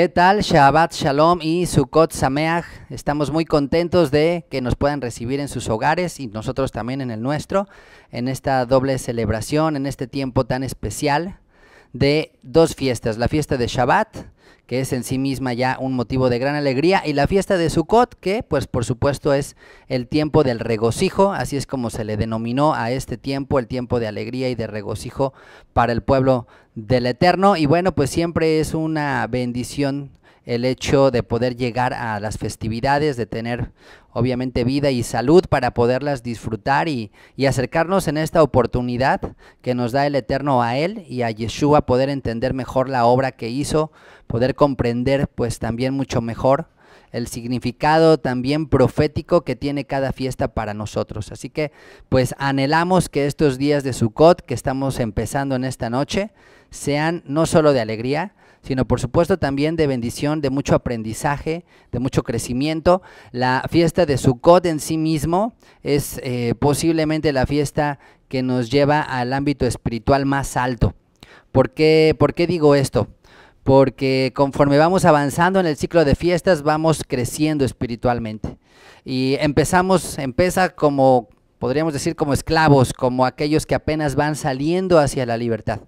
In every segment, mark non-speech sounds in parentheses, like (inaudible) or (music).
¿Qué tal? Shabbat Shalom y Sukot Sameach. Estamos muy contentos de que nos puedan recibir en sus hogares y nosotros también en el nuestro, en esta doble celebración, en este tiempo tan especial de dos fiestas, la fiesta de Shabbat, que es en sí misma ya un motivo de gran alegría, y la fiesta de Sukkot, que pues por supuesto es el tiempo del regocijo, así es como se le denominó a este tiempo, el tiempo de alegría y de regocijo para el pueblo del Eterno, y bueno, pues siempre es una bendición el hecho de poder llegar a las festividades, de tener obviamente vida y salud para poderlas disfrutar y, acercarnos en esta oportunidad que nos da el Eterno a Él y a Yeshua, poder entender mejor la obra que hizo, poder comprender pues también mucho mejor el significado también profético que tiene cada fiesta para nosotros. Así que pues anhelamos que estos días de Sukkot que estamos empezando en esta noche sean no solo de alegría, sino por supuesto también de bendición, de mucho aprendizaje, de mucho crecimiento. La fiesta de Sukkot en sí mismo es eh, posiblemente la fiesta que nos lleva al ámbito espiritual más alto. ¿Por ¿Por qué digo esto? Porque conforme vamos avanzando en el ciclo de fiestas, vamos creciendo espiritualmente. Y empezamos, empieza como, podríamos decir, como esclavos, como aquellos que apenas van saliendo hacia la libertad.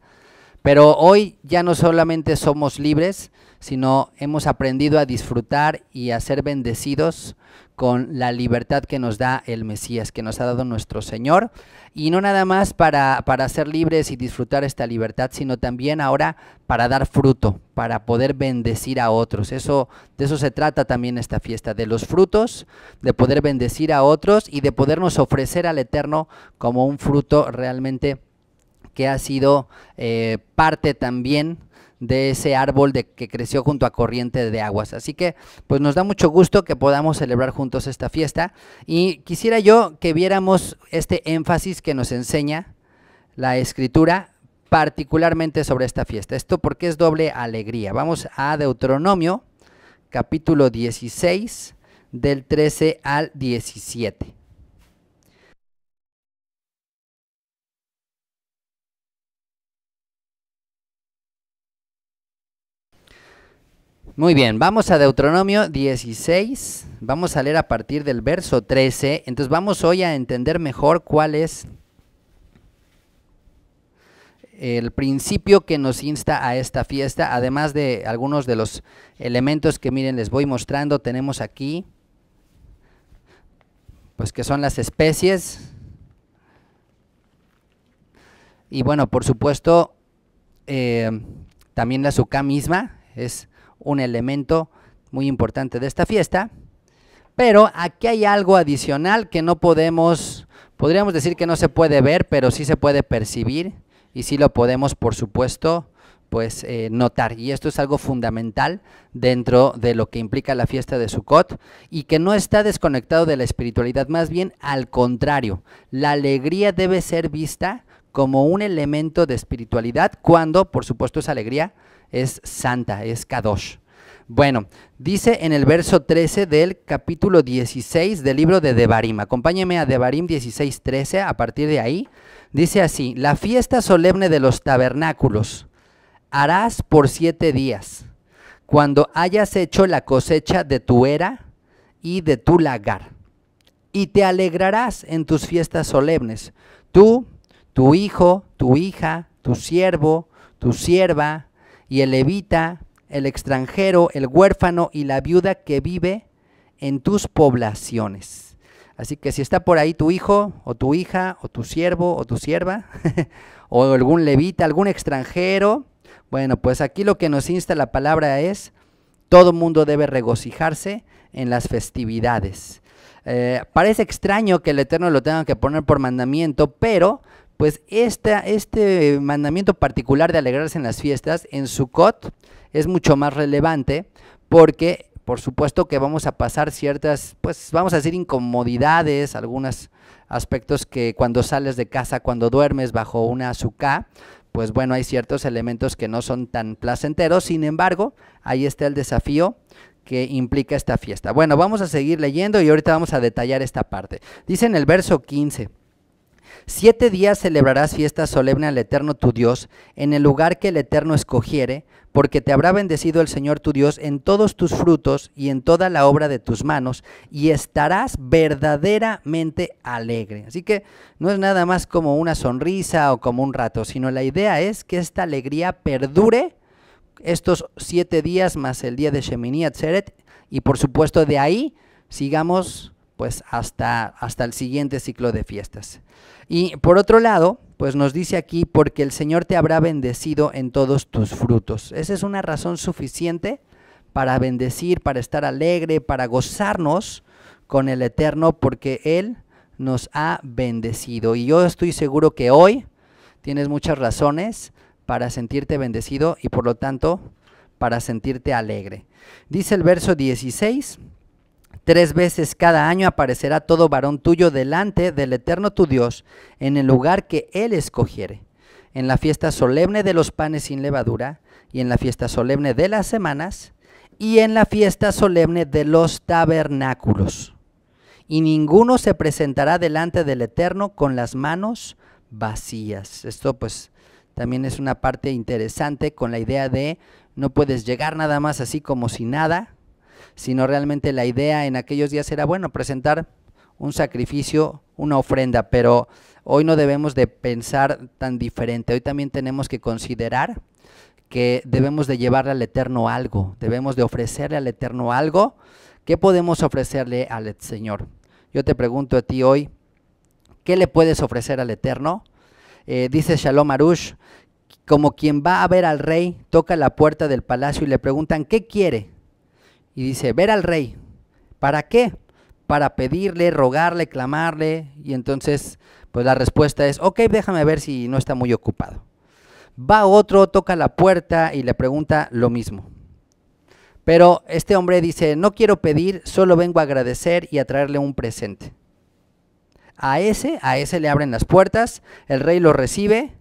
Pero hoy ya no solamente somos libres, sino hemos aprendido a disfrutar y a ser bendecidos con la libertad que nos da el Mesías, que nos ha dado nuestro Señor. Y no nada más para, ser libres y disfrutar esta libertad, sino también ahora para dar fruto, para poder bendecir a otros. Eso, de eso se trata también esta fiesta, de los frutos, de poder bendecir a otros y de podernos ofrecer al Eterno como un fruto realmente que ha sido eh, parte también de ese árbol de, que creció junto a corriente de aguas. Así que pues nos da mucho gusto que podamos celebrar juntos esta fiesta y quisiera yo que viéramos este énfasis que nos enseña la escritura particularmente sobre esta fiesta. Esto porque es doble alegría. Vamos a Deuteronomio capítulo 16 del 13 al 17. Muy bien, vamos a Deuteronomio 16, vamos a leer a partir del verso 13, entonces vamos hoy a entender mejor cuál es el principio que nos insta a esta fiesta, además de algunos de los elementos que miren les voy mostrando, tenemos aquí, pues que son las especies, y bueno, por supuesto, eh, también la suca misma es un elemento muy importante de esta fiesta. Pero aquí hay algo adicional que no podemos, podríamos decir que no se puede ver, pero sí se puede percibir y sí lo podemos, por supuesto, pues eh, notar. Y esto es algo fundamental dentro de lo que implica la fiesta de Sukkot y que no está desconectado de la espiritualidad, más bien al contrario. La alegría debe ser vista como un elemento de espiritualidad cuando, por supuesto, esa alegría es santa, es kadosh. Bueno, dice en el verso 13 del capítulo 16 del libro de Devarim. Acompáñeme a Devarim 16:13 a partir de ahí. Dice así, la fiesta solemne de los tabernáculos harás por siete días, cuando hayas hecho la cosecha de tu era y de tu lagar. Y te alegrarás en tus fiestas solemnes, tú, tu hijo, tu hija, tu siervo, tu sierva, y el levita, el extranjero, el huérfano y la viuda que vive en tus poblaciones. Así que si está por ahí tu hijo o tu hija o tu siervo o tu sierva (laughs) o algún levita, algún extranjero, bueno, pues aquí lo que nos insta la palabra es, todo mundo debe regocijarse en las festividades. Eh, parece extraño que el Eterno lo tenga que poner por mandamiento, pero pues este mandamiento particular de alegrarse en las fiestas en Sukkot es mucho más relevante porque por supuesto que vamos a pasar ciertas, pues vamos a decir incomodidades, algunos aspectos que cuando sales de casa, cuando duermes bajo una azúcar, pues bueno, hay ciertos elementos que no son tan placenteros, sin embargo, ahí está el desafío que implica esta fiesta. Bueno, vamos a seguir leyendo y ahorita vamos a detallar esta parte. Dice en el verso 15. Siete días celebrarás fiesta solemne al Eterno tu Dios, en el lugar que el Eterno escogiere, porque te habrá bendecido el Señor tu Dios en todos tus frutos y en toda la obra de tus manos, y estarás verdaderamente alegre. Así que no es nada más como una sonrisa o como un rato, sino la idea es que esta alegría perdure estos siete días más el día de Shemini Atzeret, y por supuesto de ahí sigamos pues hasta, hasta el siguiente ciclo de fiestas. Y por otro lado, pues nos dice aquí, porque el Señor te habrá bendecido en todos tus frutos. Esa es una razón suficiente para bendecir, para estar alegre, para gozarnos con el Eterno, porque Él nos ha bendecido. Y yo estoy seguro que hoy tienes muchas razones para sentirte bendecido y por lo tanto para sentirte alegre. Dice el verso 16, Tres veces cada año aparecerá todo varón tuyo delante del Eterno tu Dios en el lugar que Él escogiere, en la fiesta solemne de los panes sin levadura, y en la fiesta solemne de las semanas, y en la fiesta solemne de los tabernáculos. Y ninguno se presentará delante del Eterno con las manos vacías. Esto pues también es una parte interesante con la idea de no puedes llegar nada más así como si nada, sino realmente la idea en aquellos días era, bueno, presentar un sacrificio, una ofrenda, pero hoy no debemos de pensar tan diferente, hoy también tenemos que considerar que debemos de llevarle al Eterno algo, debemos de ofrecerle al Eterno algo, ¿qué podemos ofrecerle al Señor? Yo te pregunto a ti hoy, ¿qué le puedes ofrecer al Eterno? Eh, dice Shalom Arush, como quien va a ver al rey, toca la puerta del palacio y le preguntan, ¿qué quiere? y dice, ver al rey. ¿Para qué? Para pedirle, rogarle, clamarle. Y entonces, pues la respuesta es, ok, déjame ver si no está muy ocupado. Va otro, toca la puerta y le pregunta lo mismo. Pero este hombre dice, no quiero pedir, solo vengo a agradecer y a traerle un presente. A ese, a ese le abren las puertas, el rey lo recibe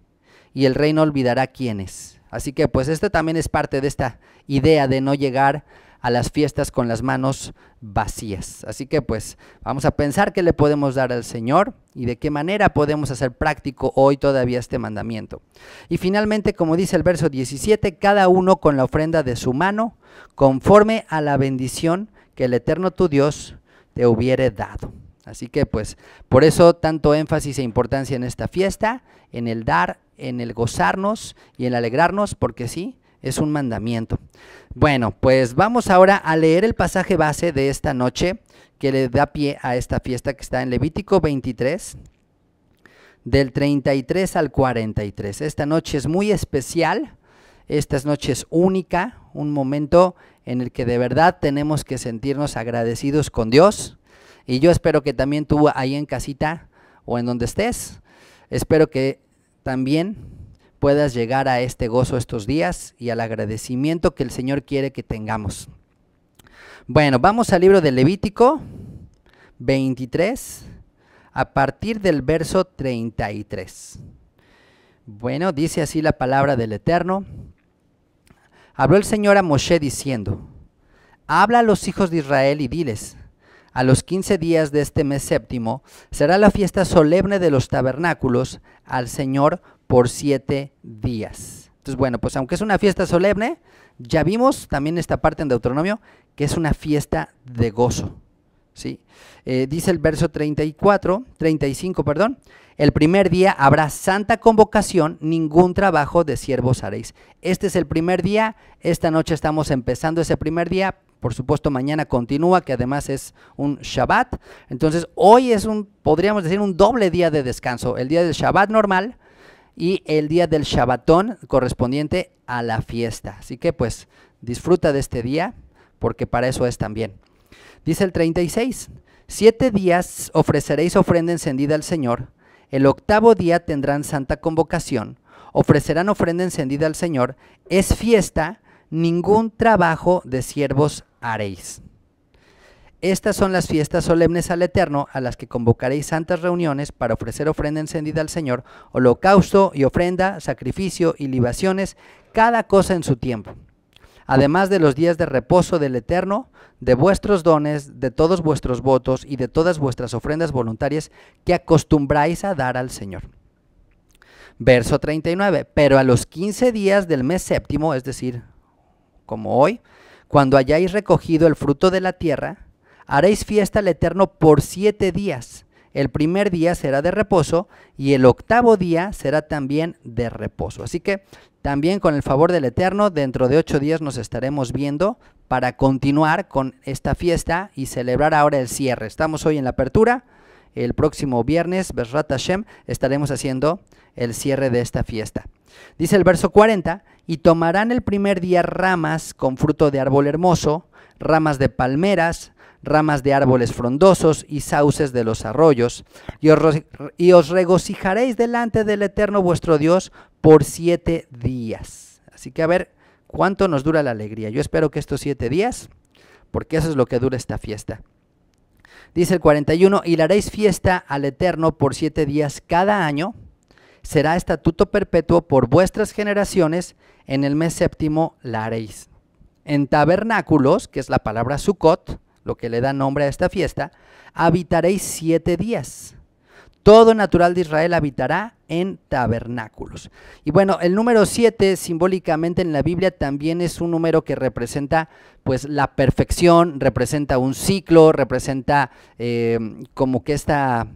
y el rey no olvidará quién es. Así que pues esta también es parte de esta idea de no llegar a las fiestas con las manos vacías. Así que pues vamos a pensar qué le podemos dar al Señor y de qué manera podemos hacer práctico hoy todavía este mandamiento. Y finalmente, como dice el verso 17, cada uno con la ofrenda de su mano, conforme a la bendición que el Eterno tu Dios te hubiere dado. Así que pues por eso tanto énfasis e importancia en esta fiesta, en el dar, en el gozarnos y en alegrarnos, porque sí, es un mandamiento. Bueno, pues vamos ahora a leer el pasaje base de esta noche que le da pie a esta fiesta que está en Levítico 23, del 33 al 43. Esta noche es muy especial, esta noche es única, un momento en el que de verdad tenemos que sentirnos agradecidos con Dios. Y yo espero que también tú ahí en casita o en donde estés, espero que también puedas llegar a este gozo estos días y al agradecimiento que el Señor quiere que tengamos. Bueno, vamos al libro de Levítico 23, a partir del verso 33. Bueno, dice así la palabra del Eterno. Habló el Señor a Moshe diciendo, Habla a los hijos de Israel y diles, a los quince días de este mes séptimo será la fiesta solemne de los tabernáculos al Señor por siete días. Entonces, bueno, pues aunque es una fiesta solemne, ya vimos también esta parte en Deuteronomio que es una fiesta de gozo. ¿sí? Eh, dice el verso 34, 35, perdón, el primer día habrá santa convocación, ningún trabajo de siervos haréis. Este es el primer día, esta noche estamos empezando ese primer día, por supuesto mañana continúa, que además es un Shabbat, entonces hoy es un, podríamos decir, un doble día de descanso, el día del Shabbat normal y el día del Shabbatón correspondiente a la fiesta. Así que pues disfruta de este día porque para eso es también. Dice el 36, siete días ofreceréis ofrenda encendida al Señor, el octavo día tendrán santa convocación, ofrecerán ofrenda encendida al Señor, es fiesta, ningún trabajo de siervos haréis. Estas son las fiestas solemnes al Eterno, a las que convocaréis santas reuniones para ofrecer ofrenda encendida al Señor, holocausto y ofrenda, sacrificio y libaciones, cada cosa en su tiempo. Además de los días de reposo del Eterno, de vuestros dones, de todos vuestros votos y de todas vuestras ofrendas voluntarias que acostumbráis a dar al Señor. Verso 39. Pero a los 15 días del mes séptimo, es decir, como hoy, cuando hayáis recogido el fruto de la tierra, Haréis fiesta al Eterno por siete días. El primer día será de reposo y el octavo día será también de reposo. Así que también con el favor del Eterno, dentro de ocho días nos estaremos viendo para continuar con esta fiesta y celebrar ahora el cierre. Estamos hoy en la apertura. El próximo viernes, Besrat Hashem, estaremos haciendo el cierre de esta fiesta. Dice el verso 40, y tomarán el primer día ramas con fruto de árbol hermoso, ramas de palmeras, ramas de árboles frondosos y sauces de los arroyos, y os, regocijaréis delante del Eterno vuestro Dios por siete días. Así que a ver cuánto nos dura la alegría. Yo espero que estos siete días, porque eso es lo que dura esta fiesta. Dice el 41, y le haréis fiesta al Eterno por siete días cada año. Será estatuto perpetuo por vuestras generaciones. En el mes séptimo la haréis. En tabernáculos, que es la palabra Sukkot, lo que le da nombre a esta fiesta, habitaréis siete días. Todo natural de Israel habitará en tabernáculos. Y bueno, el número siete simbólicamente en la Biblia también es un número que representa pues la perfección, representa un ciclo, representa eh, como que esta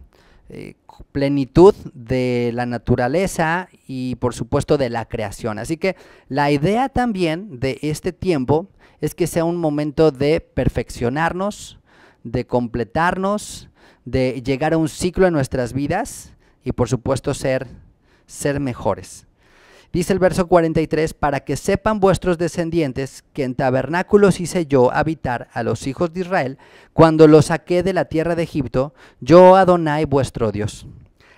eh, plenitud de la naturaleza y por supuesto de la creación. Así que la idea también de este tiempo es que sea un momento de perfeccionarnos, de completarnos, de llegar a un ciclo en nuestras vidas y por supuesto ser, ser mejores. Dice el verso 43, para que sepan vuestros descendientes que en tabernáculos hice yo habitar a los hijos de Israel cuando los saqué de la tierra de Egipto, yo Adonai vuestro Dios.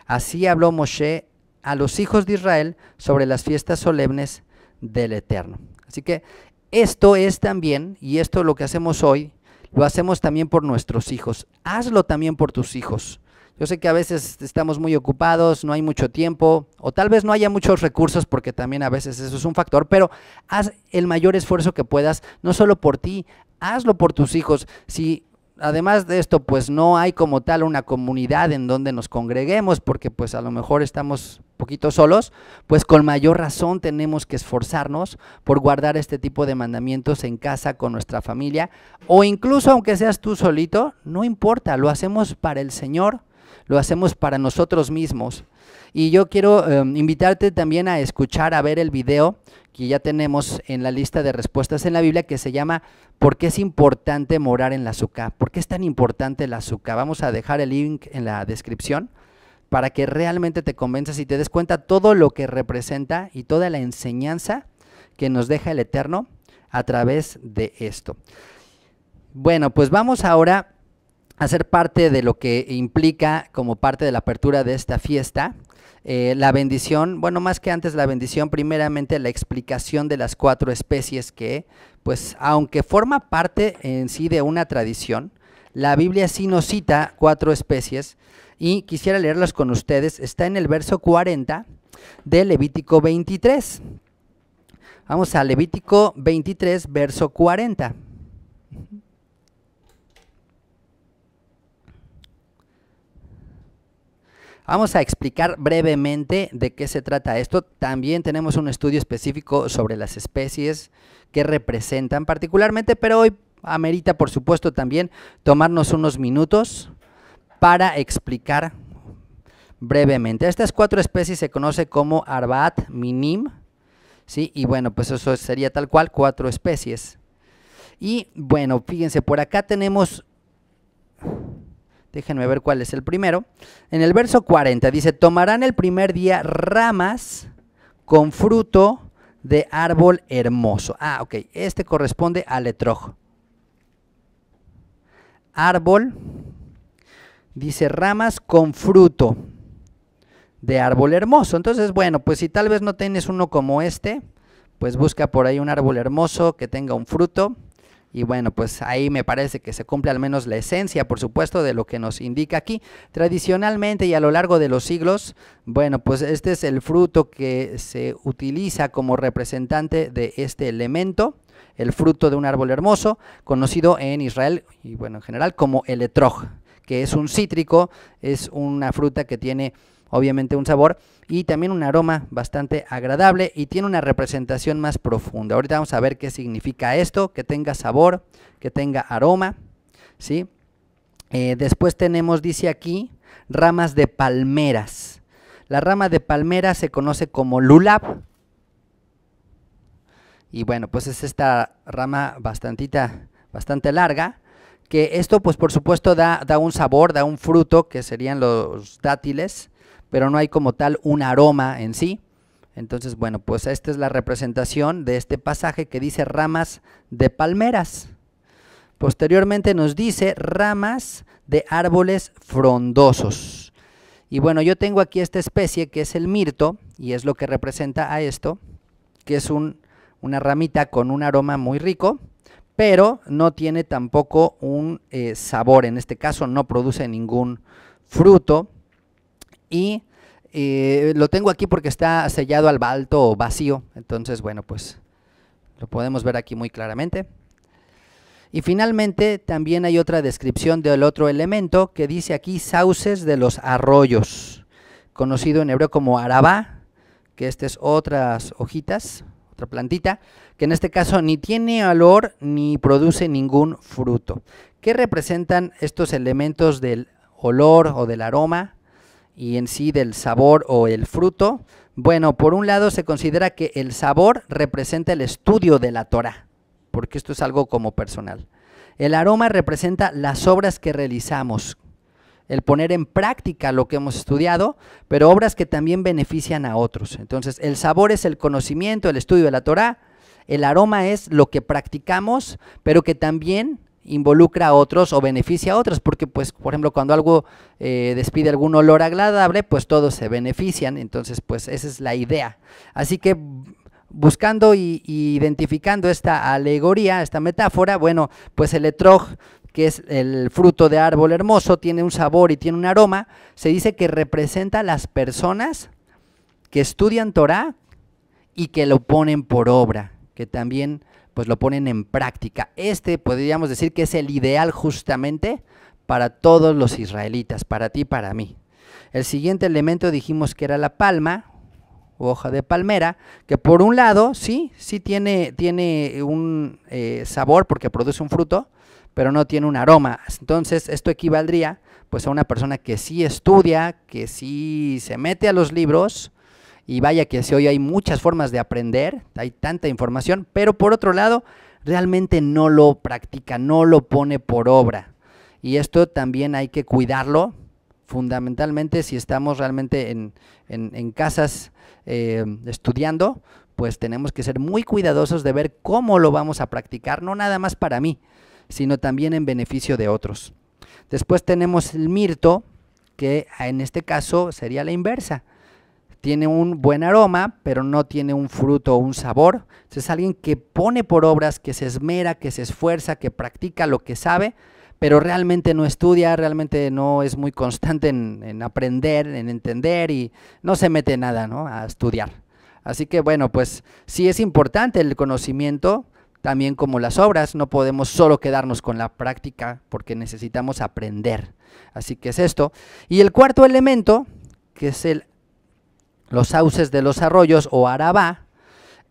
Así habló Moshe a los hijos de Israel sobre las fiestas solemnes del Eterno. Así que esto es también, y esto lo que hacemos hoy, lo hacemos también por nuestros hijos. Hazlo también por tus hijos. Yo sé que a veces estamos muy ocupados, no hay mucho tiempo, o tal vez no haya muchos recursos, porque también a veces eso es un factor, pero haz el mayor esfuerzo que puedas, no solo por ti, hazlo por tus hijos. Si además de esto, pues no hay como tal una comunidad en donde nos congreguemos, porque pues a lo mejor estamos poquito solos, pues con mayor razón tenemos que esforzarnos por guardar este tipo de mandamientos en casa con nuestra familia, o incluso aunque seas tú solito, no importa, lo hacemos para el Señor lo hacemos para nosotros mismos. Y yo quiero em, invitarte también a escuchar, a ver el video que ya tenemos en la lista de respuestas en la Biblia que se llama ¿Por qué es importante morar en la azúcar? ¿Por qué es tan importante la azúcar? Vamos a dejar el link en la descripción para que realmente te convenzas y te des cuenta todo lo que representa y toda la enseñanza que nos deja el Eterno a través de esto. Bueno, pues vamos ahora hacer parte de lo que implica como parte de la apertura de esta fiesta. Eh, la bendición, bueno, más que antes la bendición, primeramente la explicación de las cuatro especies que, pues, aunque forma parte en sí de una tradición, la Biblia sí nos cita cuatro especies y quisiera leerlas con ustedes. Está en el verso 40 de Levítico 23. Vamos a Levítico 23, verso 40. Vamos a explicar brevemente de qué se trata esto. También tenemos un estudio específico sobre las especies que representan particularmente, pero hoy amerita, por supuesto, también tomarnos unos minutos para explicar brevemente. Estas cuatro especies se conocen como Arbat, minim, ¿sí? Y bueno, pues eso sería tal cual cuatro especies. Y bueno, fíjense, por acá tenemos Déjenme ver cuál es el primero. En el verso 40 dice, tomarán el primer día ramas con fruto de árbol hermoso. Ah, ok. Este corresponde al letrojo Árbol, dice ramas con fruto de árbol hermoso. Entonces, bueno, pues si tal vez no tienes uno como este, pues busca por ahí un árbol hermoso que tenga un fruto. Y bueno, pues ahí me parece que se cumple al menos la esencia, por supuesto, de lo que nos indica aquí. Tradicionalmente y a lo largo de los siglos, bueno, pues este es el fruto que se utiliza como representante de este elemento, el fruto de un árbol hermoso, conocido en Israel y bueno, en general como el etrog, que es un cítrico, es una fruta que tiene obviamente un sabor y también un aroma bastante agradable y tiene una representación más profunda. Ahorita vamos a ver qué significa esto, que tenga sabor, que tenga aroma, ¿sí? Eh, después tenemos, dice aquí, ramas de palmeras. La rama de palmeras se conoce como lulab. Y bueno, pues es esta rama bastantita, bastante larga, que esto pues por supuesto da un sabor, da un fruto, que serían los dátiles, pero no hay como tal un aroma en sí. Entonces, bueno, pues esta es la representación de este pasaje que dice ramas de palmeras. Posteriormente nos dice ramas de árboles frondosos. Y bueno, yo tengo aquí esta especie que es el mirto, y es lo que representa a esto, que es una ramita con un aroma muy rico, pero no tiene tampoco un eh, sabor, en este caso no produce ningún fruto, y eh, lo tengo aquí porque está sellado al balto o vacío. Entonces, bueno, pues lo podemos ver aquí muy claramente. Y finalmente también hay otra descripción del otro elemento que dice aquí sauces de los arroyos, conocido en hebreo como arabá, que estas es otras hojitas, otra plantita, que en este caso ni tiene olor ni produce ningún fruto. ¿Qué representan estos elementos del olor o del aroma? y en sí del sabor o el fruto? Bueno, por un lado se considera que el sabor representa el estudio de la Torah, porque esto es algo como personal. El aroma representa las obras que realizamos, el poner en práctica lo que hemos estudiado, pero obras que también benefician a otros. Entonces, el sabor es el conocimiento, el estudio de la Torah, el aroma es lo que practicamos, pero que también involucra a otros o beneficia a otros, porque pues, por ejemplo, cuando algo eh, despide algún olor agradable, pues todos se benefician, entonces pues esa es la idea. Así que buscando e identificando esta alegoría, esta metáfora, bueno, pues el etrog que es el fruto de árbol hermoso, tiene un sabor y tiene un aroma, se dice que representa a las personas que estudian Torah y que lo ponen por obra, que también pues lo ponen en práctica. Este podríamos decir que es el ideal justamente para todos los israelitas, para ti, para mí. El siguiente elemento dijimos que era la palma, hoja de palmera, que por un lado sí, sí tiene, tiene un eh, sabor porque produce un fruto, pero no tiene un aroma. Entonces esto equivaldría pues a una persona que sí estudia, que sí se mete a los libros, y vaya que si hoy hay muchas formas de aprender, hay tanta información, pero por otro lado, realmente no lo practica, no lo pone por obra. Y esto también hay que cuidarlo, fundamentalmente si estamos realmente en, casas eh, estudiando, pues tenemos que ser muy cuidadosos de ver cómo lo vamos a practicar, no nada más para mí, sino también en beneficio de otros. Después tenemos el mirto, que en este caso sería la inversa tiene un buen aroma, pero no tiene un fruto o un sabor. es alguien que pone por obras, que se esmera, que se esfuerza, que practica lo que sabe, pero realmente no estudia, realmente no es muy constante en, en aprender, en entender y no se mete nada ¿no? a estudiar. Así que bueno, pues sí es importante el conocimiento, también como las obras, no podemos solo quedarnos con la práctica porque necesitamos aprender. Así que es esto. Y el cuarto elemento, que es el los sauces de los arroyos o arabá,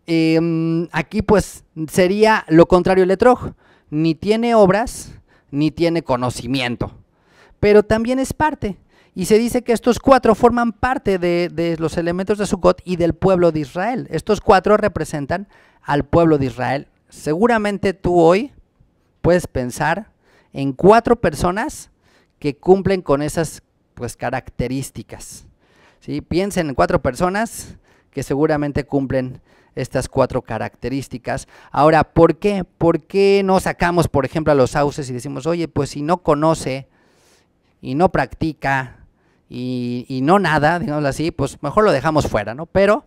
em, aquí pues sería lo contrario el etrog, ni tiene obras ni tiene conocimiento, pero también es parte. Y se dice que estos cuatro forman parte de, de los elementos de Sukkot y del pueblo de Israel. Estos cuatro representan al pueblo de Israel. Seguramente tú hoy puedes pensar en cuatro personas que cumplen con esas pues, características. Piensen en cuatro personas que seguramente cumplen estas cuatro características. Ahora, ¿por qué? ¿Por qué no sacamos, por ejemplo, a los sauces y decimos, oye, pues si no conoce y no practica y, no nada, digamos así, pues mejor lo dejamos fuera, ¿no? Pero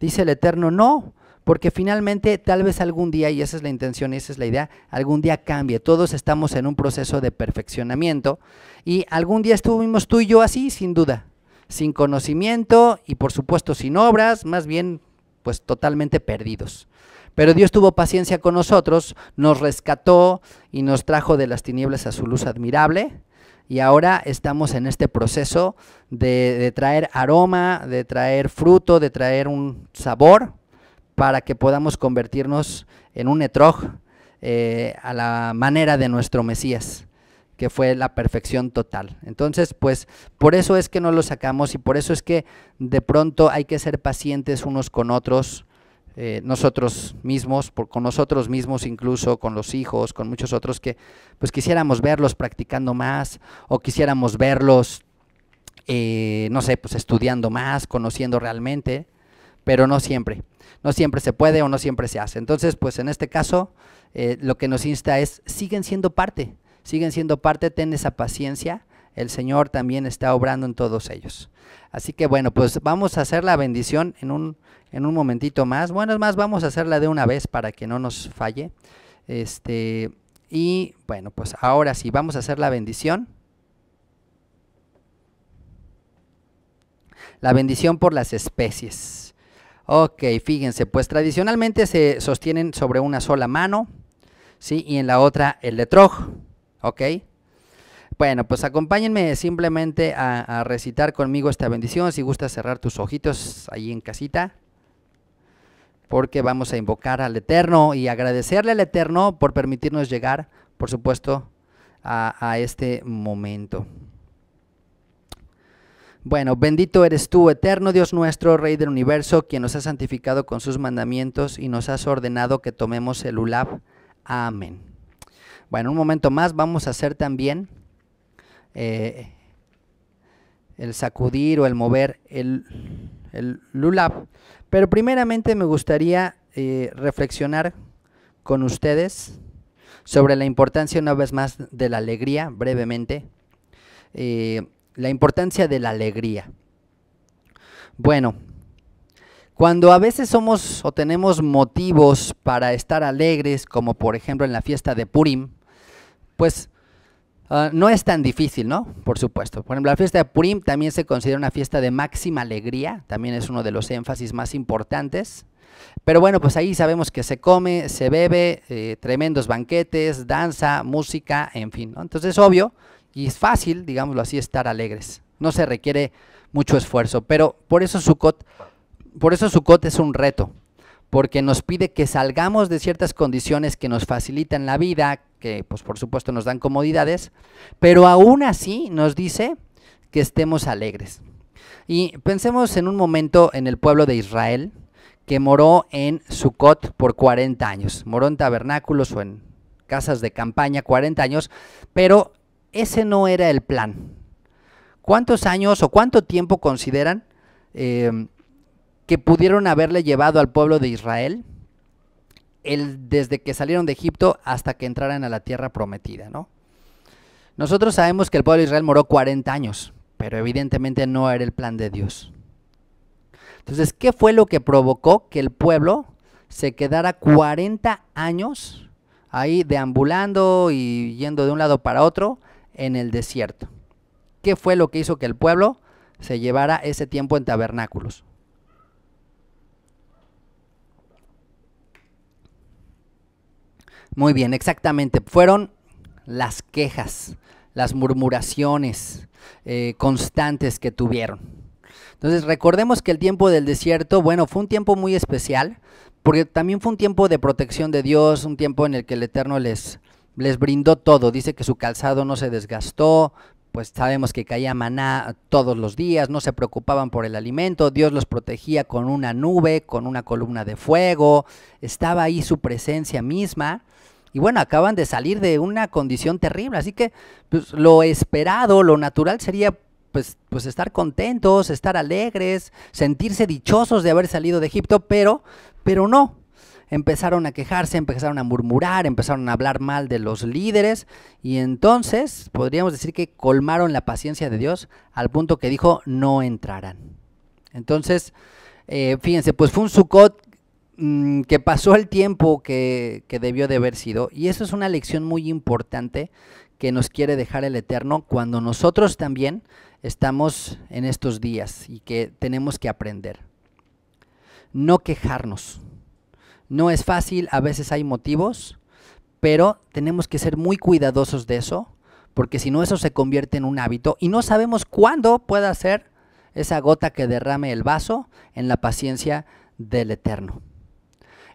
dice el Eterno, no, porque finalmente tal vez algún día, y esa es la intención y esa es la idea, algún día cambie. Todos estamos en un proceso de perfeccionamiento y algún día estuvimos tú y yo así, sin duda sin conocimiento y por supuesto sin obras, más bien pues totalmente perdidos. Pero Dios tuvo paciencia con nosotros, nos rescató y nos trajo de las tinieblas a su luz admirable. Y ahora estamos en este proceso de, traer aroma, de traer fruto, de traer un sabor para que podamos convertirnos en un etrog eh, a la manera de nuestro Mesías que fue la perfección total. Entonces, pues por eso es que no lo sacamos y por eso es que de pronto hay que ser pacientes unos con otros, eh, nosotros mismos, por, con nosotros mismos incluso, con los hijos, con muchos otros que pues quisiéramos verlos practicando más o quisiéramos verlos, eh, no sé, pues estudiando más, conociendo realmente, pero no siempre. No siempre se puede o no siempre se hace. Entonces, pues en este caso, eh, lo que nos insta es, siguen siendo parte siguen siendo parte, ten esa paciencia. El Señor también está obrando en todos ellos. Así que bueno, pues vamos a hacer la bendición en un, en un momentito más. Bueno, es más, vamos a hacerla de una vez para que no nos falle. Este, y bueno, pues ahora sí, vamos a hacer la bendición. La bendición por las especies. Ok, fíjense, pues tradicionalmente se sostienen sobre una sola mano, ¿sí? Y en la otra el letrojo. ¿Ok? Bueno, pues acompáñenme simplemente a, recitar conmigo esta bendición. Si gusta cerrar tus ojitos ahí en casita, porque vamos a invocar al Eterno y agradecerle al Eterno por permitirnos llegar, por supuesto, a, a este momento. Bueno, bendito eres tú, eterno Dios nuestro, Rey del universo, quien nos ha santificado con sus mandamientos y nos has ordenado que tomemos el ULAB. Amén. Bueno, un momento más vamos a hacer también eh, el sacudir o el mover el, el lulab. Pero primeramente me gustaría eh, reflexionar con ustedes sobre la importancia una vez más de la alegría, brevemente. Eh, la importancia de la alegría. Bueno, cuando a veces somos o tenemos motivos para estar alegres, como por ejemplo en la fiesta de Purim, pues ah, no es tan difícil, ¿no? Por supuesto. Por ejemplo, la fiesta de Purim también se considera una fiesta de máxima alegría, también es uno de los énfasis más importantes. Pero bueno, pues ahí sabemos que se come, se bebe, eh, tremendos banquetes, danza, música, en fin. Entonces es obvio y es fácil, digámoslo así, estar alegres. No se requiere mucho esfuerzo, pero por eso Sukkot por eso Sukkot es un reto, porque nos pide que salgamos de ciertas condiciones que nos facilitan la vida, que pues por supuesto nos dan comodidades, pero aún así nos dice que estemos alegres. Y pensemos en un momento en el pueblo de Israel que moró en Sukkot por 40 años, moró en tabernáculos o en casas de campaña 40 años, pero ese no era el plan. ¿Cuántos años o cuánto tiempo consideran eh, que pudieron haberle llevado al pueblo de Israel desde que salieron de Egipto hasta que entraran a la tierra prometida, ¿no? Nosotros sabemos que el pueblo de Israel moró 40 años, pero evidentemente no era el plan de Dios. Entonces, ¿qué fue lo que provocó que el pueblo se quedara 40 años ahí deambulando y yendo de un lado para otro en el desierto? ¿Qué fue lo que hizo que el pueblo se llevara ese tiempo en tabernáculos? Muy bien, exactamente. Fueron las quejas, las murmuraciones eh, constantes que tuvieron. Entonces recordemos que el tiempo del desierto, bueno, fue un tiempo muy especial, porque también fue un tiempo de protección de Dios, un tiempo en el que el Eterno les, les brindó todo. Dice que su calzado no se desgastó, pues sabemos que caía maná todos los días, no se preocupaban por el alimento, Dios los protegía con una nube, con una columna de fuego, estaba ahí su presencia misma. Y bueno, acaban de salir de una condición terrible, así que pues, lo esperado, lo natural sería pues, pues estar contentos, estar alegres, sentirse dichosos de haber salido de Egipto, pero, pero no, empezaron a quejarse, empezaron a murmurar, empezaron a hablar mal de los líderes y entonces podríamos decir que colmaron la paciencia de Dios al punto que dijo no entrarán. Entonces, eh, fíjense, pues fue un Sucot mm, que pasó el tiempo que, que debió de haber sido y eso es una lección muy importante que nos quiere dejar el Eterno cuando nosotros también estamos en estos días y que tenemos que aprender. No quejarnos. No es fácil, a veces hay motivos, pero tenemos que ser muy cuidadosos de eso, porque si no eso se convierte en un hábito y no sabemos cuándo pueda ser esa gota que derrame el vaso en la paciencia del Eterno.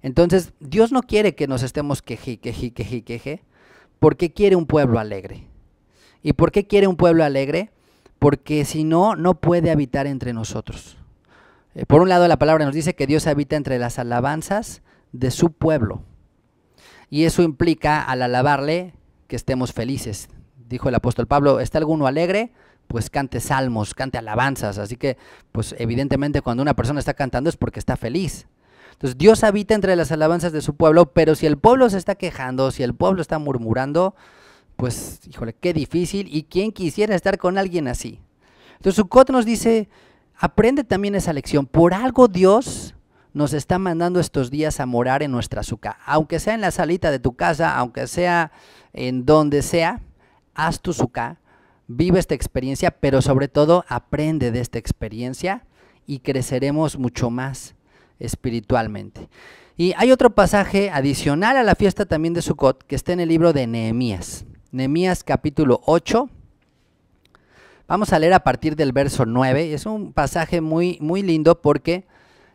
Entonces, Dios no quiere que nos estemos quejí, quejí, quejí, queje, porque quiere un pueblo alegre. ¿Y por qué quiere un pueblo alegre? Porque si no, no puede habitar entre nosotros. Eh, por un lado, la palabra nos dice que Dios habita entre las alabanzas de su pueblo. Y eso implica al alabarle que estemos felices. Dijo el apóstol Pablo, ¿está alguno alegre? Pues cante salmos, cante alabanzas. Así que, pues evidentemente cuando una persona está cantando es porque está feliz. Entonces Dios habita entre las alabanzas de su pueblo, pero si el pueblo se está quejando, si el pueblo está murmurando, pues híjole, qué difícil. ¿Y quién quisiera estar con alguien así? Entonces Sukkot nos dice, aprende también esa lección. Por algo Dios nos está mandando estos días a morar en nuestra azúcar. Aunque sea en la salita de tu casa, aunque sea en donde sea, haz tu azúcar, vive esta experiencia, pero sobre todo aprende de esta experiencia y creceremos mucho más espiritualmente. Y hay otro pasaje adicional a la fiesta también de Sukkot que está en el libro de Nehemías. Nehemías capítulo 8. Vamos a leer a partir del verso 9. Es un pasaje muy, muy lindo porque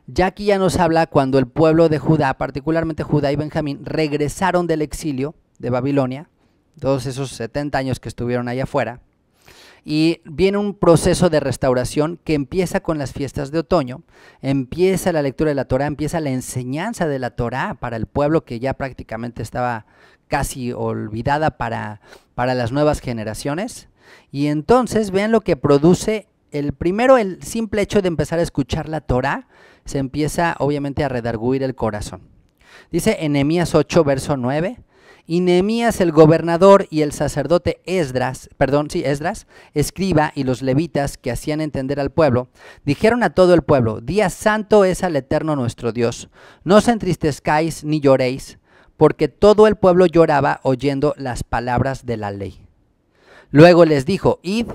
ya aquí ya nos habla cuando el pueblo de Judá, particularmente Judá y Benjamín, regresaron del exilio de Babilonia, todos esos 70 años que estuvieron allá afuera, y viene un proceso de restauración que empieza con las fiestas de otoño, empieza la lectura de la Torá, empieza la enseñanza de la Torá para el pueblo que ya prácticamente estaba casi olvidada para, para las nuevas generaciones. Y entonces vean lo que produce el primero, el simple hecho de empezar a escuchar la Torah, se empieza obviamente a redarguir el corazón. Dice en Nehemías 8, verso 9, y Nehemías el gobernador y el sacerdote Esdras, perdón, sí, Esdras, escriba y los levitas que hacían entender al pueblo, dijeron a todo el pueblo, día santo es al eterno nuestro Dios, no os entristezcáis ni lloréis, porque todo el pueblo lloraba oyendo las palabras de la ley. Luego les dijo, id,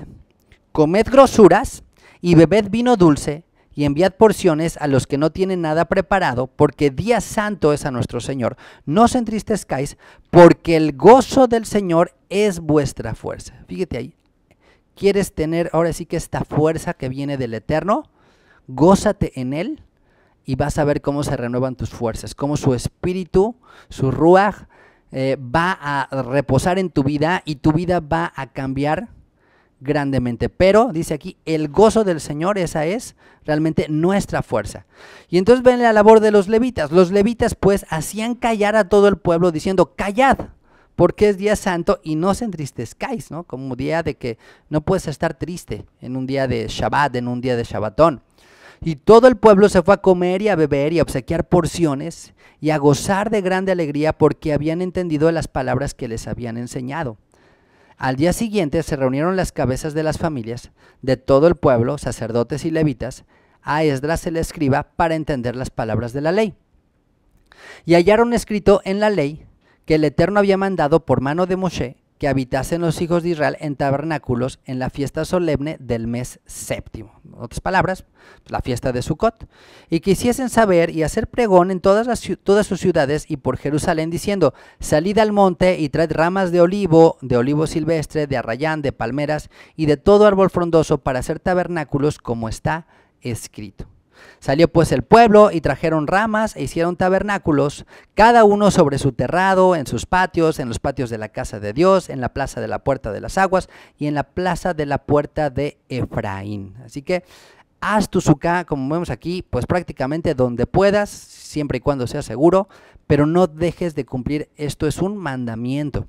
comed grosuras y bebed vino dulce, y enviad porciones a los que no tienen nada preparado, porque día santo es a nuestro Señor. No os entristezcáis, porque el gozo del Señor es vuestra fuerza. Fíjate ahí. ¿Quieres tener ahora sí que esta fuerza que viene del Eterno? Gózate en Él y vas a ver cómo se renuevan tus fuerzas, cómo su espíritu, su ruaj, eh, va a reposar en tu vida y tu vida va a cambiar grandemente. Pero, dice aquí, el gozo del Señor, esa es realmente nuestra fuerza. Y entonces ven la labor de los levitas. Los levitas pues hacían callar a todo el pueblo diciendo, callad, porque es día santo y no se entristezcáis, ¿no? Como día de que no puedes estar triste en un día de Shabbat, en un día de Shabbatón. Y todo el pueblo se fue a comer y a beber y a obsequiar porciones y a gozar de grande alegría porque habían entendido las palabras que les habían enseñado. Al día siguiente se reunieron las cabezas de las familias, de todo el pueblo, sacerdotes y levitas, a Esdras el escriba para entender las palabras de la ley. Y hallaron escrito en la ley que el Eterno había mandado por mano de Moshe que habitasen los hijos de Israel en tabernáculos en la fiesta solemne del mes séptimo. En otras palabras, pues, la fiesta de Sucot. Y quisiesen saber y hacer pregón en todas, todas sus ciudades y por Jerusalén, diciendo, salid al monte y traed ramas de olivo, de olivo silvestre, de arrayán, de palmeras y de todo árbol frondoso para hacer tabernáculos como está escrito. Salió pues el pueblo y trajeron ramas e hicieron tabernáculos, cada uno sobre su terrado, en sus patios, en los patios de la casa de Dios, en la plaza de la puerta de las aguas y en la plaza de la puerta de Efraín. Así que haz tu suca, como vemos aquí, pues prácticamente donde puedas, siempre y cuando sea seguro, pero no dejes de cumplir, esto es un mandamiento.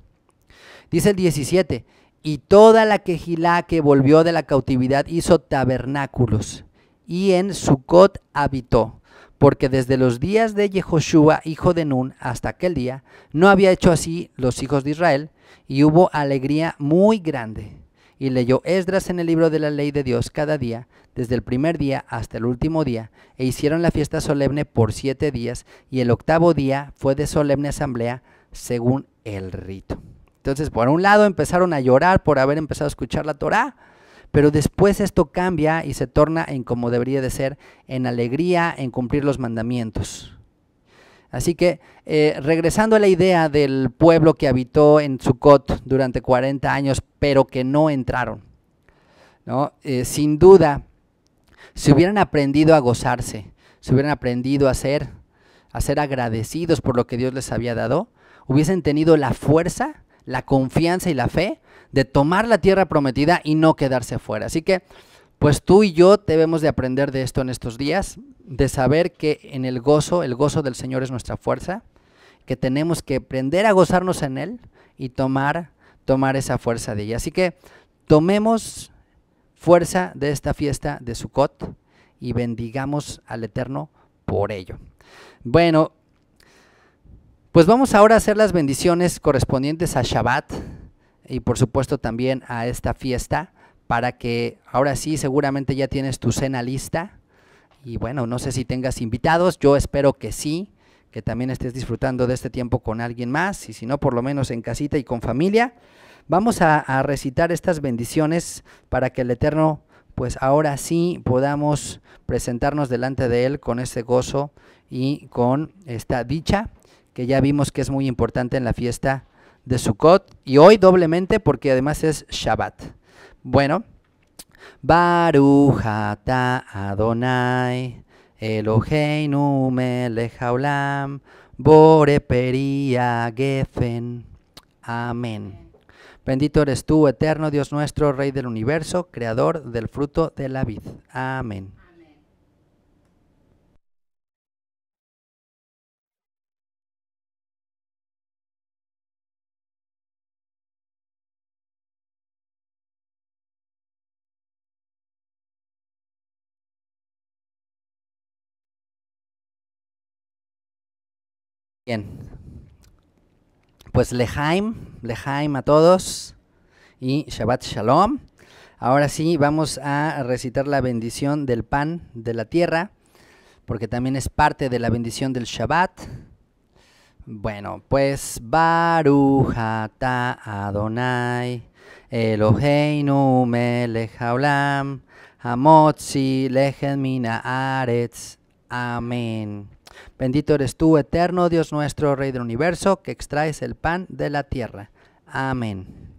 Dice el 17, y toda la quejilá que volvió de la cautividad hizo tabernáculos y en Sucot habitó, porque desde los días de Jehoshua, hijo de Nun, hasta aquel día, no había hecho así los hijos de Israel, y hubo alegría muy grande. Y leyó Esdras en el libro de la ley de Dios cada día, desde el primer día hasta el último día, e hicieron la fiesta solemne por siete días, y el octavo día fue de solemne asamblea según el rito. Entonces, por un lado empezaron a llorar por haber empezado a escuchar la Torá, pero después esto cambia y se torna en como debería de ser, en alegría, en cumplir los mandamientos. Así que eh, regresando a la idea del pueblo que habitó en Sukkot durante 40 años, pero que no entraron, eh, sin duda, si hubieran aprendido a gozarse, si hubieran aprendido a ser, a ser agradecidos por lo que Dios les había dado, hubiesen tenido la fuerza, la confianza y la fe de tomar la tierra prometida y no quedarse fuera. Así que, pues tú y yo debemos de aprender de esto en estos días, de saber que en el gozo, el gozo del Señor es nuestra fuerza, que tenemos que aprender a gozarnos en Él y tomar, tomar esa fuerza de ella. Así que tomemos fuerza de esta fiesta de Sukkot y bendigamos al Eterno por ello. Bueno, pues vamos ahora a hacer las bendiciones correspondientes a Shabbat, y por supuesto también a esta fiesta para que ahora sí seguramente ya tienes tu cena lista y bueno, no sé si tengas invitados, yo espero que sí, que también estés disfrutando de este tiempo con alguien más y si no, por lo menos en casita y con familia. Vamos a, recitar estas bendiciones para que el Eterno pues ahora sí podamos presentarnos delante de Él con ese gozo y con esta dicha que ya vimos que es muy importante en la fiesta de Sukkot y hoy doblemente porque además es Shabbat. Bueno, Barujata Adonai Eloheinu Melech Bore Peria Gefen. Amén. Bendito eres tú, eterno Dios nuestro, Rey del universo, creador del fruto de la vid. Amén. Bien. Pues Lehaim, Lehaim a todos y Shabbat Shalom. Ahora sí, vamos a recitar la bendición del pan de la tierra, porque también es parte de la bendición del Shabbat. Bueno, pues Barujata Adonai, Eloheinu Melech Haolam, Hamotzi Aretz. Amén. Bendito eres tú, eterno Dios nuestro, Rey del universo, que extraes el pan de la tierra. Amén.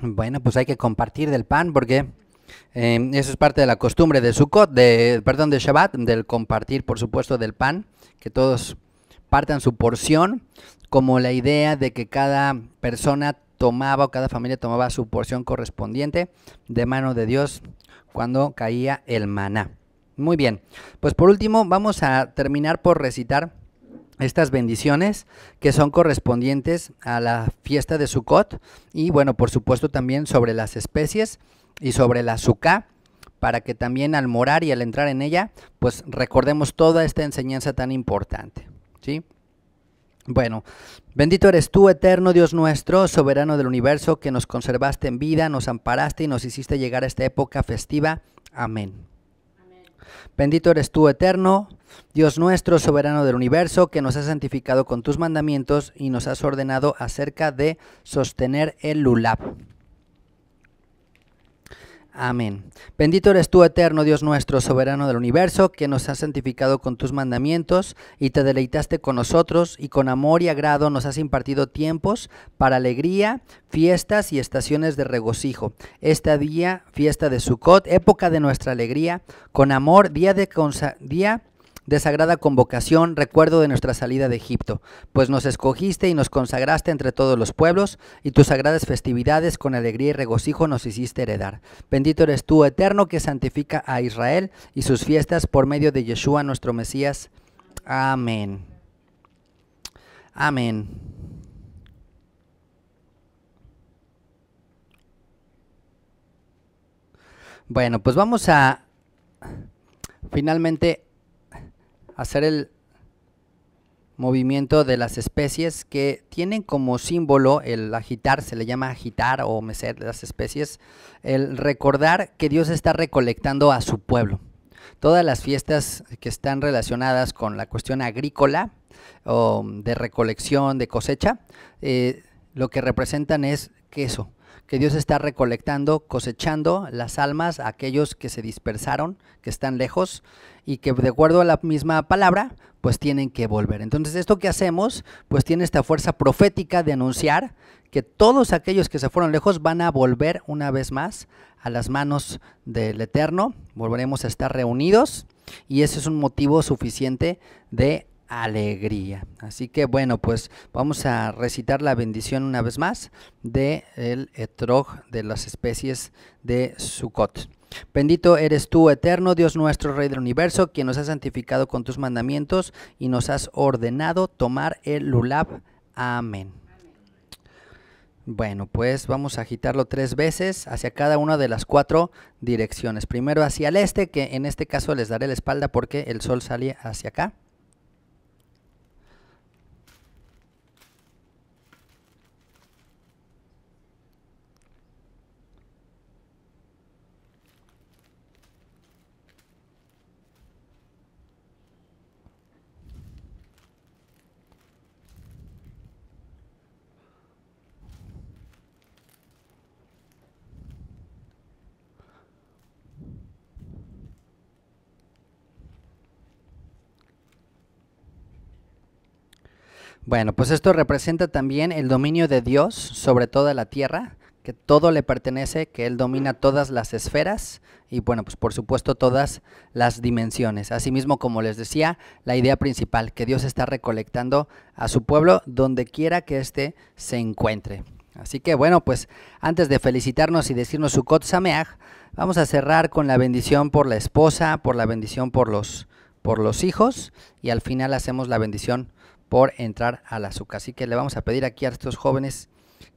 Bueno, pues hay que compartir del pan porque em, eso es parte de la costumbre de de, perdón, de Shabbat, del compartir, por supuesto, del pan, que todos partan su porción, como la idea de que cada persona tomaba o cada familia tomaba su porción correspondiente de mano de Dios cuando caía el maná. Muy bien, pues por último vamos a terminar por recitar estas bendiciones que son correspondientes a la fiesta de Sukkot y bueno, por supuesto también sobre las especies y sobre la suká para que también al morar y al entrar en ella, pues recordemos toda esta enseñanza tan importante, ¿sí? Bueno, bendito eres tú, eterno Dios nuestro, soberano del universo, que nos conservaste en vida, nos amparaste y nos hiciste llegar a esta época festiva. Amén. Bendito eres tú, eterno, Dios nuestro, soberano del universo, que nos has santificado con tus mandamientos y nos has ordenado acerca de sostener el lulab. Amén. Bendito eres tú, eterno Dios nuestro, soberano del universo, que nos has santificado con tus mandamientos y te deleitaste con nosotros y con amor y agrado nos has impartido tiempos para alegría, fiestas y estaciones de regocijo. Esta día, fiesta de Sucot, época de nuestra alegría, con amor, día de, día de sagrada convocación, recuerdo de nuestra salida de Egipto, pues nos escogiste y nos consagraste entre todos los pueblos, y tus sagradas festividades con alegría y regocijo nos hiciste heredar. Bendito eres tú, eterno, que santifica a Israel y sus fiestas por medio de Yeshua nuestro Mesías. Amén. Amén. Bueno, pues vamos a finalmente hacer el movimiento de las especies que tienen como símbolo el agitar, se le llama agitar o mecer las especies, el recordar que Dios está recolectando a su pueblo. Todas las fiestas que están relacionadas con la cuestión agrícola o de recolección, de cosecha, eh, lo que representan es queso, que Dios está recolectando, cosechando las almas, aquellos que se dispersaron, que están lejos, y que de acuerdo a la misma palabra, pues tienen que volver. Entonces esto que hacemos, pues tiene esta fuerza profética de anunciar que todos aquellos que se fueron lejos van a volver una vez más a las manos del Eterno, volveremos a estar reunidos y ese es un motivo suficiente de alegría. Así que bueno, pues vamos a recitar la bendición una vez más de etrog de las especies de Sukkot. Bendito eres tú, eterno Dios nuestro, Rey del universo, quien nos ha santificado con tus mandamientos y nos has ordenado tomar el lulab. Amén. Bueno, pues vamos a agitarlo tres veces hacia cada una de las cuatro direcciones. Primero hacia el este, que en este caso les daré la espalda porque el sol sale hacia acá. Bueno, pues esto representa también el dominio de Dios sobre toda la tierra, que todo le pertenece, que Él domina todas las esferas y bueno, pues por supuesto todas las dimensiones. Asimismo, como les decía, la idea principal, que Dios está recolectando a su pueblo donde quiera que éste se encuentre. Así que bueno, pues antes de felicitarnos y decirnos su Sameach, vamos a cerrar con la bendición por la esposa, por la bendición por los, por los hijos y al final hacemos la bendición por entrar al azúcar. Así que le vamos a pedir aquí a estos jóvenes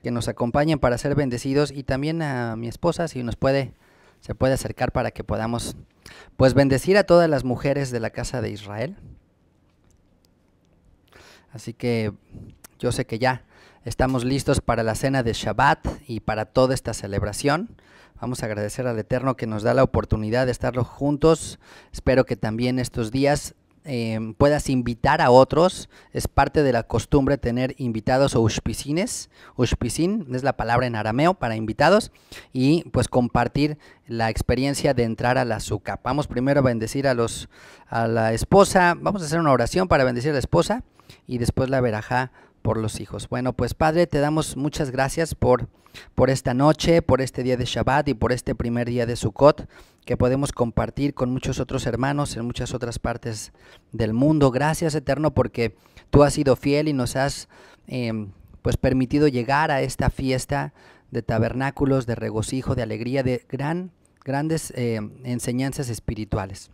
que nos acompañen para ser bendecidos y también a mi esposa si nos puede se puede acercar para que podamos pues bendecir a todas las mujeres de la casa de Israel. Así que yo sé que ya estamos listos para la cena de Shabbat y para toda esta celebración. Vamos a agradecer al Eterno que nos da la oportunidad de estarlo juntos. Espero que también estos días eh, puedas invitar a otros. Es parte de la costumbre tener invitados o ushpisines. es la palabra en arameo para invitados. Y pues compartir la experiencia de entrar a la suka Vamos primero a bendecir a, los, a la esposa. Vamos a hacer una oración para bendecir a la esposa. Y después la verajá por los hijos. Bueno, pues Padre, te damos muchas gracias por, por esta noche, por este día de Shabbat y por este primer día de Sukkot que podemos compartir con muchos otros hermanos en muchas otras partes del mundo. Gracias Eterno porque tú has sido fiel y nos has em, pues permitido llegar a esta fiesta de tabernáculos, de regocijo, de alegría, de gran, grandes em, enseñanzas espirituales.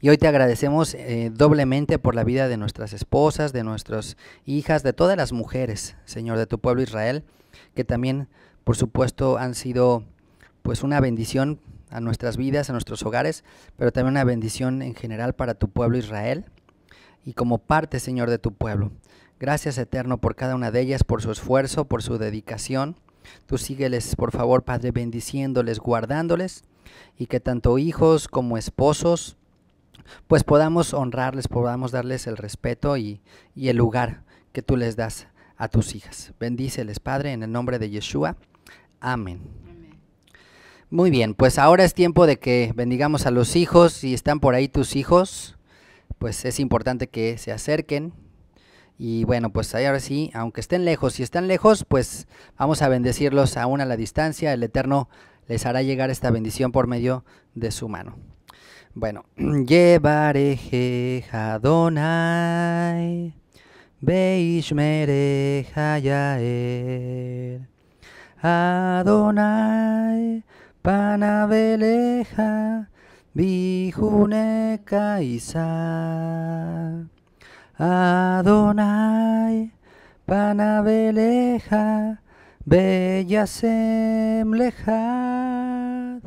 Y hoy te agradecemos eh, doblemente por la vida de nuestras esposas, de nuestras hijas, de todas las mujeres, Señor, de tu pueblo Israel, que también, por supuesto, han sido pues una bendición a nuestras vidas, a nuestros hogares, pero también una bendición en general para tu pueblo Israel y como parte, Señor, de tu pueblo. Gracias, Eterno, por cada una de ellas, por su esfuerzo, por su dedicación. Tú sígueles, por favor, Padre, bendiciéndoles, guardándoles, y que tanto hijos como esposos, pues podamos honrarles, podamos darles el respeto y, el lugar que tú les das a tus hijas. Bendíceles, Padre, en el nombre de Yeshua. Amén. Muy bien, pues ahora es tiempo de que bendigamos a los hijos. Si están por ahí tus hijos, pues es importante que se acerquen. Y bueno, pues ahora sí, aunque estén lejos, si están lejos, pues vamos a bendecirlos aún a la distancia. El Eterno les hará llegar esta bendición por medio de su mano. Bueno, (clears throat) llevaré Adonai, Beishmere Adonai panabeleja, y Sa, Adonai, panabeleja, bella semlejad,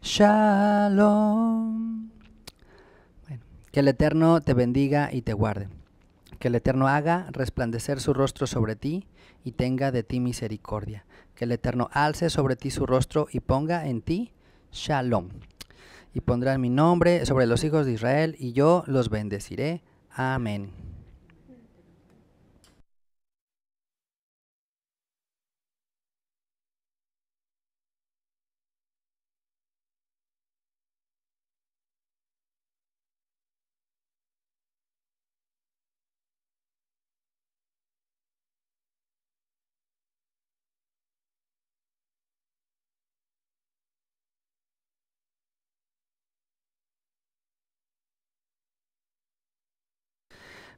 shalom. que el Eterno te bendiga y te guarde. Que el Eterno haga resplandecer su rostro sobre ti y tenga de ti misericordia que el Eterno alce sobre ti su rostro y ponga en ti shalom. Y pondrá mi nombre sobre los hijos de Israel y yo los bendeciré. Amén.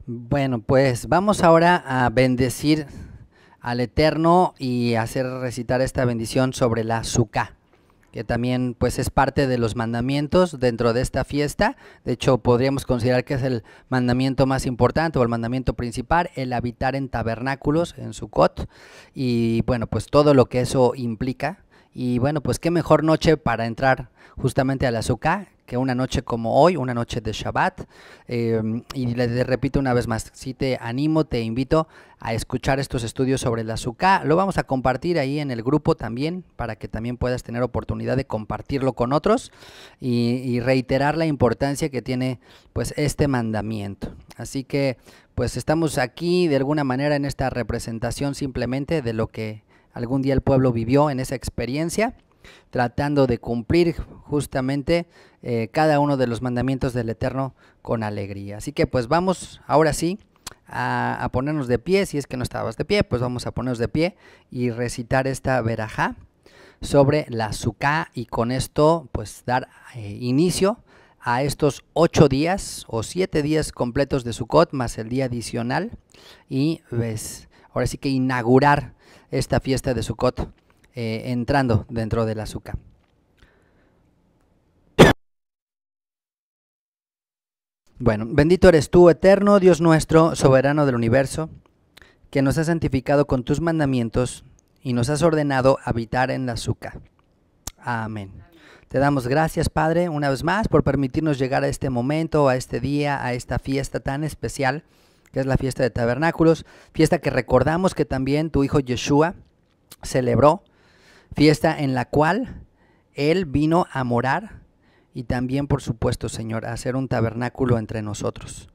Bueno, pues vamos ahora a bendecir al Eterno y hacer recitar esta bendición sobre la sukkah, que también pues es parte de los mandamientos dentro de esta fiesta. De hecho, podríamos considerar que es el mandamiento más importante o el mandamiento principal, el habitar en tabernáculos, en Sukkot, y bueno, pues todo lo que eso implica. Y bueno, pues qué mejor noche para entrar justamente a la sukkah que una noche como hoy, una noche de Shabbat, em, y les repito una vez más, si te animo, te invito a escuchar estos estudios sobre la azúcar, lo vamos a compartir ahí en el grupo también, para que también puedas tener oportunidad de compartirlo con otros y, y reiterar la importancia que tiene pues este mandamiento. Así que pues estamos aquí de alguna manera en esta representación simplemente de lo que algún día el pueblo vivió en esa experiencia tratando de cumplir justamente eh, cada uno de los mandamientos del Eterno con alegría. Así que pues vamos ahora sí a, ponernos de pie, si es que no estabas de pie, pues vamos a ponernos de pie y recitar esta verajá sobre la suká y con esto pues dar eh, inicio a estos ocho días o siete días completos de Sukkot más el día adicional y ves, pues, ahora sí que inaugurar esta fiesta de Sukkot eh, entrando dentro del azúcar. Bueno, bendito eres tú, eterno Dios nuestro, soberano del universo, que nos has santificado con tus mandamientos y nos has ordenado habitar en la azúcar. Amén. Amén. Te damos gracias, Padre, una vez más por permitirnos llegar a este momento, a este día, a esta fiesta tan especial, que es la fiesta de tabernáculos, fiesta que recordamos que también tu Hijo Yeshua celebró fiesta en la cual Él vino a morar y también, por supuesto, Señor, a hacer un tabernáculo entre nosotros.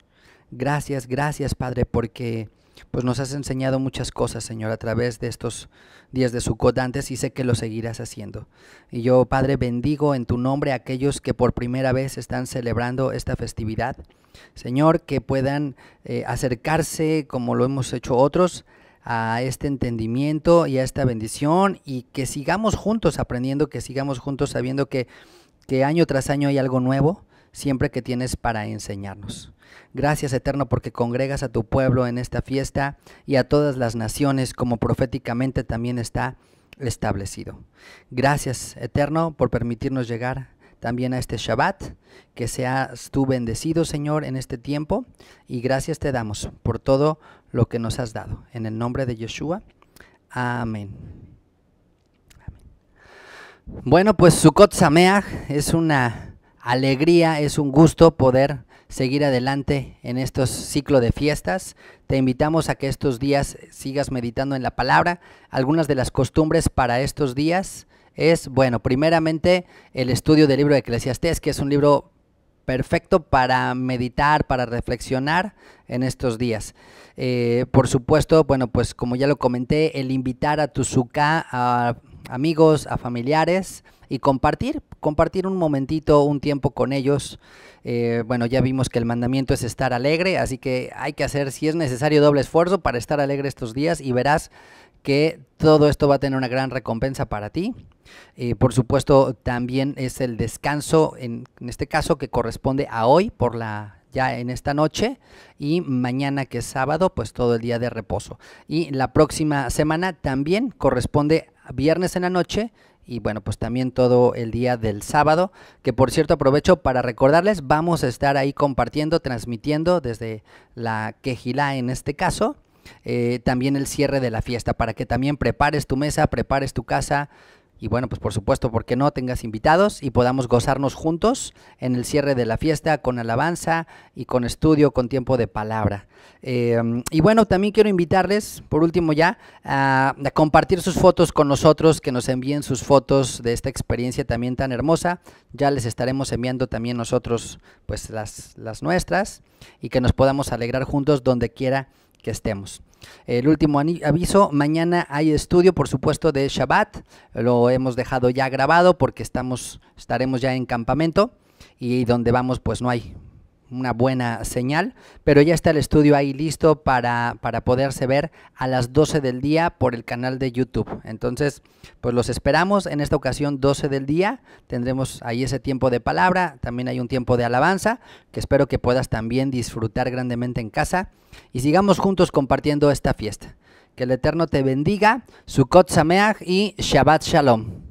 Gracias, gracias, Padre, porque pues nos has enseñado muchas cosas, Señor, a través de estos días de Sukkot antes y sé que lo seguirás haciendo. Y yo, Padre, bendigo en tu nombre a aquellos que por primera vez están celebrando esta festividad. Señor, que puedan eh, acercarse, como lo hemos hecho otros, a este entendimiento y a esta bendición y que sigamos juntos aprendiendo, que sigamos juntos sabiendo que, que año tras año hay algo nuevo, siempre que tienes para enseñarnos. Gracias Eterno porque congregas a tu pueblo en esta fiesta y a todas las naciones como proféticamente también está establecido. Gracias Eterno por permitirnos llegar también a este Shabbat, que seas tú bendecido Señor en este tiempo y gracias te damos por todo lo que nos has dado. En el nombre de Yeshua. Amén. Bueno, pues Sukkot Sameach es una alegría, es un gusto poder seguir adelante en estos ciclo de fiestas. Te invitamos a que estos días sigas meditando en la palabra. Algunas de las costumbres para estos días es, bueno, primeramente el estudio del libro de Eclesiastés, que es un libro perfecto para meditar, para reflexionar en estos días. Eh, por supuesto, bueno, pues como ya lo comenté, el invitar a tu suka a amigos, a familiares y compartir, compartir un momentito, un tiempo con ellos. Eh, bueno, ya vimos que el mandamiento es estar alegre, así que hay que hacer, si es necesario, doble esfuerzo para estar alegre estos días y verás que todo esto va a tener una gran recompensa para ti. Eh, por supuesto, también es el descanso, en, este caso, que corresponde a hoy por la ya en esta noche y mañana que es sábado, pues todo el día de reposo. Y la próxima semana también corresponde a viernes en la noche y bueno, pues también todo el día del sábado, que por cierto aprovecho para recordarles, vamos a estar ahí compartiendo, transmitiendo desde la Quejilá en este caso. Eh, también el cierre de la fiesta para que también prepares tu mesa, prepares tu casa, y bueno, pues por supuesto, porque no tengas invitados y podamos gozarnos juntos en el cierre de la fiesta con alabanza y con estudio, con tiempo de palabra. Em, y bueno, también quiero invitarles, por último ya, a, compartir sus fotos con nosotros, que nos envíen sus fotos de esta experiencia también tan hermosa. Ya les estaremos enviando también nosotros pues las, las nuestras y que nos podamos alegrar juntos donde quiera estemos. El último aviso, mañana hay estudio, por supuesto, de Shabbat. Lo hemos dejado ya grabado porque estamos, estaremos ya en campamento y donde vamos pues no hay una buena señal, pero ya está el estudio ahí listo para, poderse ver a las 12 del día por el canal de YouTube. Entonces, pues los esperamos. En esta ocasión, 12 del día, tendremos ahí ese tiempo de palabra. También hay un tiempo de alabanza que espero que puedas también disfrutar grandemente en casa. Y sigamos juntos compartiendo esta fiesta. Que el Eterno te bendiga, Sukkot Sameach y Shabbat Shalom.